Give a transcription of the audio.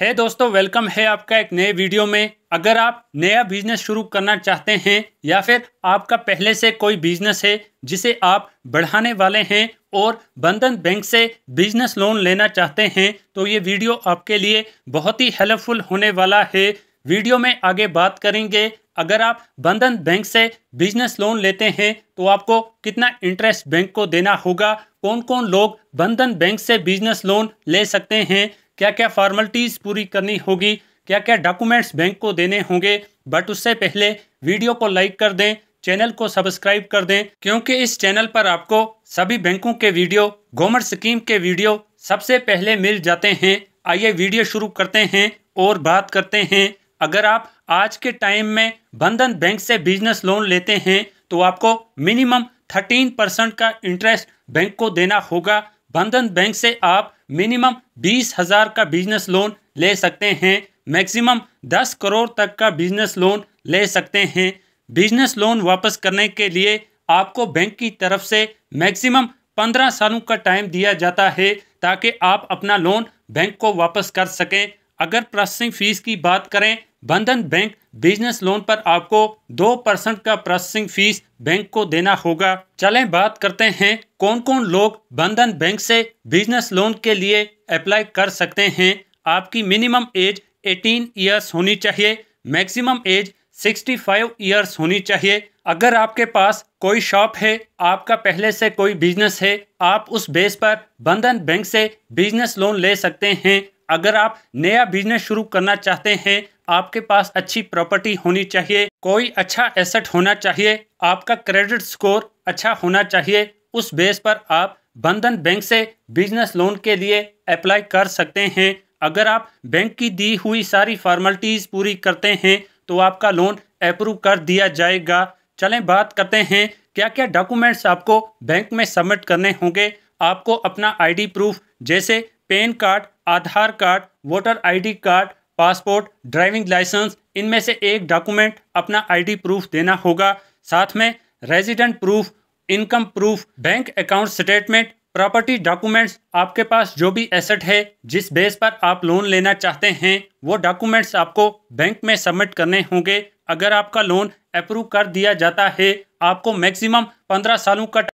है hey दोस्तों welcome है आपका एक नए वीडियो में अगर आप नया बिजनेस शुरू करना चाहते हैं या फिर आपका पहले से कोई बिजनेस है जिसे आप बढ़ाने वाले हैं और बंधन बैंक से बिजनेस लोन लेना चाहते हैं तो ये वीडियो आपके लिए बहुत ही हेल्पफुल होने वाला है वीडियो में आगे बात करेंगे अगर आप बंधन बैंक से बिजनेस लोन लेते हैं तो आपको कितना इंटरेस्ट बैंक को देना होगा कौन कौन लोग बंधन बैंक से बिजनेस लोन ले सकते हैं क्या क्या फॉर्मेलिटीज़ पूरी करनी होगी क्या क्या डॉक्यूमेंट्स बैंक को देने होंगे बट उससे पहले वीडियो को लाइक कर दें चैनल को सब्सक्राइब कर दें क्योंकि इस चैनल पर आपको सभी बैंकों के वीडियो गवर्नमेंट स्कीम के वीडियो सबसे पहले मिल जाते हैं आइए वीडियो शुरू करते हैं और बात करते हैं अगर आप आज के टाइम में बंधन बैंक से बिजनेस लोन लेते हैं तो आपको मिनिमम थर्टीन परसेंट का इंटरेस्ट बैंक को देना होगा बंधन बैंक से आप मिनिमम बीस हज़ार का बिजनेस लोन ले सकते हैं मैक्सिमम दस करोड़ तक का बिजनेस लोन ले सकते हैं बिजनेस लोन वापस करने के लिए आपको बैंक की तरफ से मैक्सिमम पंद्रह सालों का टाइम दिया जाता है ताकि आप अपना लोन बैंक को वापस कर सकें अगर प्रोसेसिंग फ़ीस की बात करें बंधन बैंक बिजनेस लोन पर आपको दो परसेंट का प्रोसेसिंग फीस बैंक को देना होगा चलें बात करते हैं कौन कौन लोग बंधन बैंक से बिजनेस लोन के लिए अप्लाई कर सकते हैं आपकी मिनिमम एज 18 इयर्स होनी चाहिए मैक्सिमम एज 65 इयर्स होनी चाहिए अगर आपके पास कोई शॉप है आपका पहले से कोई बिजनेस है आप उस बेस पर बंधन बैंक से बिजनेस लोन ले सकते हैं अगर आप नया बिजनेस शुरू करना चाहते हैं आपके पास अच्छी प्रॉपर्टी होनी चाहिए कोई अच्छा एसेट होना चाहिए आपका क्रेडिट स्कोर अच्छा होना चाहिए उस बेस पर आप बंधन बैंक से बिजनेस लोन के लिए अप्लाई कर सकते हैं अगर आप बैंक की दी हुई सारी फॉर्मेलिटीज़ पूरी करते हैं तो आपका लोन अप्रूव कर दिया जाएगा चलें बात करते हैं क्या क्या डॉक्यूमेंट्स आपको बैंक में सबमिट करने होंगे आपको अपना आईडी प्रूफ जैसे PAN card Aadhaar card voter ID card passport driving licence इनमें से एक डॉक्यूमेंट अपना आईडी प्रूफ देना होगा साथ में resident proof income proof bank account statement property documents आपके पास जो भी एसेट है जिस बेस पर आप लोन लेना चाहते हैं वो डॉक्यूमेंट्स आपको बैंक में सबमिट करने होंगे अगर आपका लोन अप्रूव कर दिया जाता है आपको मैक्सिमम पंद्रह सालों का